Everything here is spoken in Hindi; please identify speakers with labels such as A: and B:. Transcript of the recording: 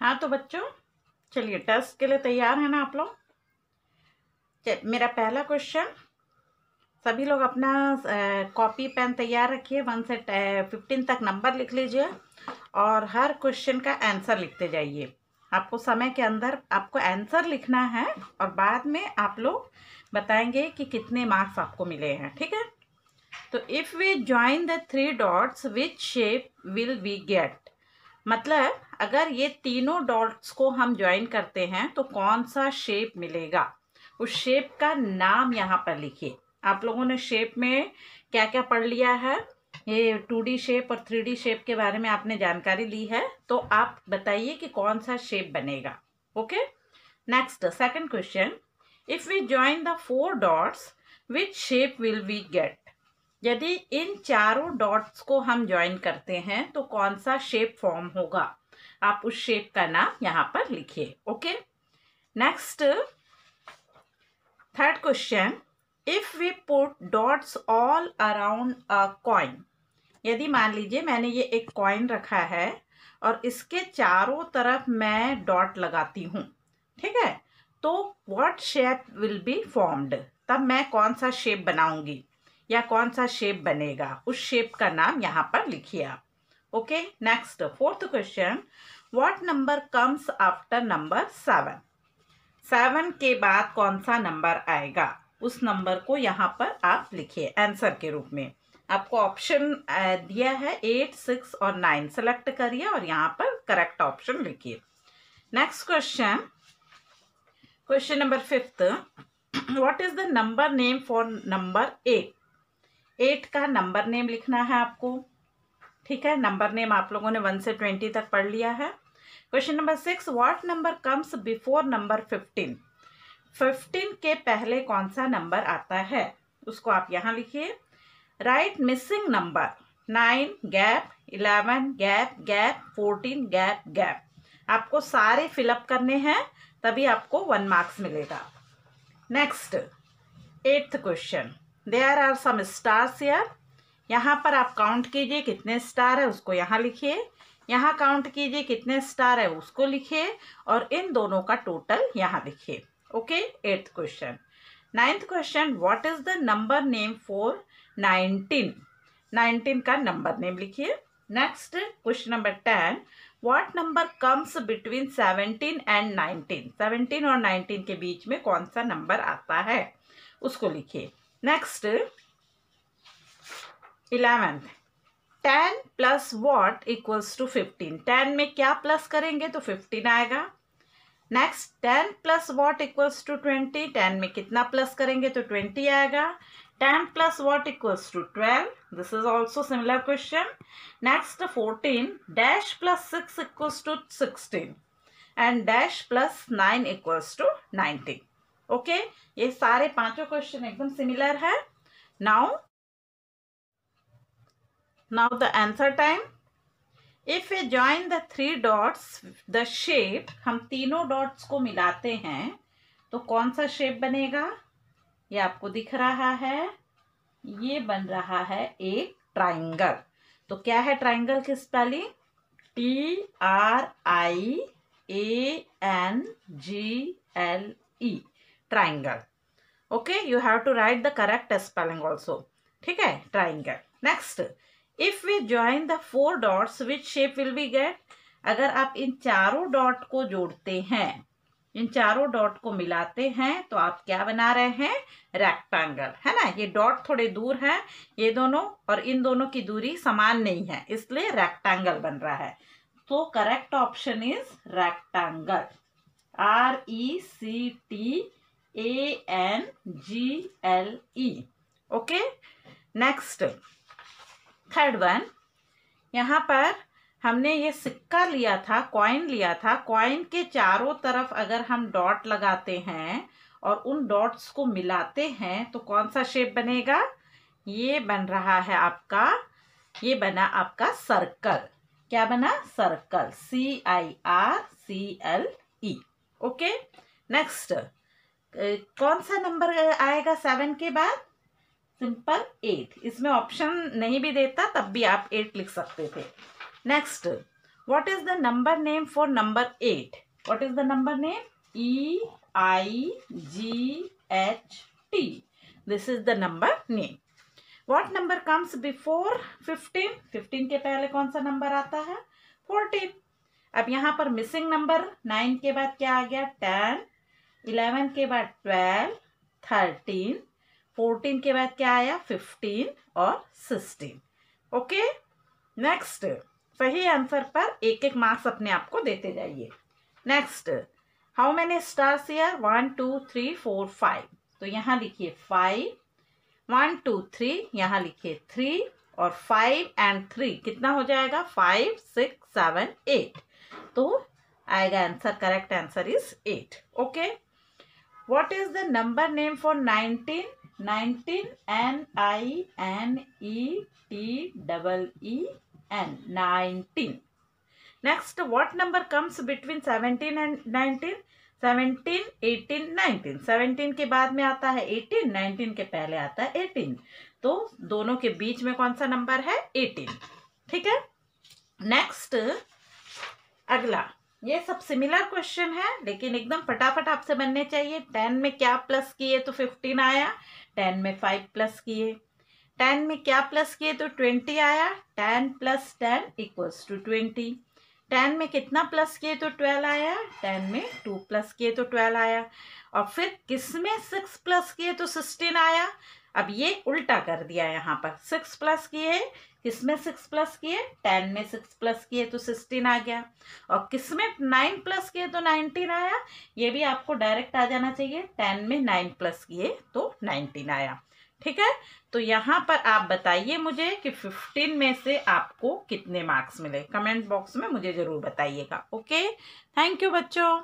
A: हाँ तो बच्चों चलिए टेस्ट के लिए तैयार है ना आप लोग मेरा पहला क्वेश्चन सभी लोग अपना कॉपी पेन तैयार रखिए वन से फिफ्टीन तक नंबर लिख लीजिए और हर क्वेश्चन का आंसर लिखते जाइए आपको समय के अंदर आपको आंसर लिखना है और बाद में आप लोग बताएंगे कि कितने मार्क्स आपको मिले हैं ठीक है तो if we join the three dots which shape will we get मतलब अगर ये तीनों डॉट्स को हम ज्वाइन करते हैं तो कौन सा शेप मिलेगा उस शेप का नाम यहाँ पर लिखिए आप लोगों ने शेप में क्या क्या पढ़ लिया है ये टू शेप और थ्री शेप के बारे में आपने जानकारी ली है तो आप बताइए कि कौन सा शेप बनेगा okay next second question if we join the four dots which shape will we get यदि इन चारों डॉट्स को हम ज्वाइन करते हैं तो कौन सा शेप फॉर्म होगा आप उस शेप का नाम यहाँ पर लिखिए okay next third question if we put dots all around a coin यदि मान लीजिए मैंने ये एक कॉइन रखा है और इसके चारों तरफ मैं डॉट लगाती हूँ ठीक है तो what shape will be formed तब मैं कौन सा शेप बनाऊंगी या कौन सा शेप बनेगा उस शेप का नाम यहाँ पर लिखिए आप okay next fourth question what number comes after number seven seven के बाद कौन सा नंबर आएगा उस नंबर को यहाँ पर आप लिखिए आंसर के रूप में आपको ऑप्शन दिया है एट सिक्स और नाइन सेलेक्ट करिए और यहाँ पर करेक्ट ऑप्शन लिखिए next question question number fifth what is the number name for number eight eight का नंबर नेम लिखना है आपको ठीक है नंबर नेम आप लोगों ने वन से ट्वेंटी तक पढ़ लिया है question number six what number comes before number fifteen fifteen के पहले कौन सा नंबर आता है उसको आप यहाँ लिखिए right missing number nine gap eleven gap gap fourteen gap gap आपको सारे फिलअप करने हैं तभी आपको वन मार्क्स मिलेगा next eighth question there are some stars यार यहाँ पर आप काउंट कीजिए कितने स्टार है उसको यहाँ लिखिए यहाँ काउंट कीजिए कितने स्टार है उसको लिखिए और इन दोनों का टोटल यहाँ लिखिए okay eighth question ninth question what is the number name for nineteen nineteen का नंबर नेम लिखिए next question number ten what number comes between seventeen and nineteen seventeen और नाइनटीन के बीच में कौन सा नंबर आता है उसको लिखिए next 11th 10 plus what equals to 15 10 में क्या प्लस करेंगे तो 15 आएगा next 10 plus what equals to 20 10 में कितना प्लस करेंगे तो ट्वेंटी आएगा ten plus what equals to twelve this is also similar question next fourteen dash plus six equals to sixteen and dash plus nine equals to nineteen okay ये सारे पांचों क्वेश्चन एकदम सिमिलर है now now the answer time if a join the three dots the shape हम तीनों डॉट्स को मिलाते हैं तो कौन सा शेप बनेगा ये आपको दिख रहा है ये बन रहा है एक ट्राइंगल तो क्या है ट्राइंगल की spelling T R I A N G L E triangle okay you have to write the correct spelling also ठीक है triangle next if we join the four dots which shape will be get अगर आप इन चारों डॉट को जोड़ते हैं इन चारों डॉट को मिलाते हैं तो आप क्या बना रहे हैं रेक्टेंगल है ना ये डॉट थोड़े दूर हैं ये दोनों और इन दोनों की दूरी समान नहीं है इसलिए रेक्टेंगल बन रहा है तो correct option is rectangle R E C T A N G L E okay next third one यहाँ पर हमने ये सिक्का लिया था कॉइन लिया था कॉइन के चारों तरफ अगर हम डॉट लगाते हैं और उन डॉट्स को मिलाते हैं तो कौन सा शेप बनेगा ये बन रहा है आपका ये बना आपका सर्कल क्या बना circle C I R C L E okay next कौन सा नंबर आएगा सेवन के बाद सिंपल एट इसमें ऑप्शन नहीं भी देता तब भी आप एट लिख सकते थे next what is the number name for number eight what is the number name E I G H T this is the number name what number comes before fifteen fifteen के पहले कौन सा नंबर आता है फोर्टीन अब यहाँ पर मिसिंग नंबर नाइन के बाद क्या आ गया टेन इलेवन के बाद ट्वेल्व थर्टीन फोर्टीन के बाद क्या आया फिफ्टीन और सिक्सटीन ओके नेक्स्ट सही आंसर पर एक एक मार्क्स अपने आप को देते जाइए नेक्स्ट हाउ मैनी स्टार्स यार one two three four five तो यहाँ लिखिए फाइव वन टू थ्री यहाँ लिखिए थ्री और फाइव एंड थ्री कितना हो जाएगा फाइव सिक्स सेवन एट तो आएगा answer correct answer is eight okay what is the number name for 19 19 n i n e t double e n 19 next what number comes between 17 and 19 17 18 19 17 के बाद में आता है 18 19 के पहले आता है 18 तो दोनों के बीच में कौन सा नंबर है 18 ठीक है नेक्स्ट अगला ये सब सिमिलर क्वेश्चन है लेकिन एकदम फटाफट आपसे बनने चाहिए टेन में क्या प्लस किए तो फिफ्टीन आया टेन में फाइव प्लस किए टेन में क्या प्लस किए तो ट्वेंटी आया ten plus ten equals to twenty ten में कितना प्लस किए तो ट्वेल्व आया टेन में टू प्लस किए तो ट्वेल्व आया और फिर किस में सिक्स प्लस किए तो सिक्सटीन आया अब ये उल्टा कर दिया यहाँ पर सिक्स प्लस किए किस में सिक्स प्लस किए टेन में सिक्स प्लस किए तो सिक्सटीन आ गया और किस में नाइन प्लस किए तो नाइनटीन आया ये भी आपको डायरेक्ट आ जाना चाहिए टेन में नाइन प्लस किए तो नाइनटीन आया ठीक है तो यहाँ पर आप बताइए मुझे कि फिफ्टीन में से आपको कितने मार्क्स मिले कमेंट बॉक्स में मुझे ज़रूर बताइएगा ओके थैंक यू बच्चों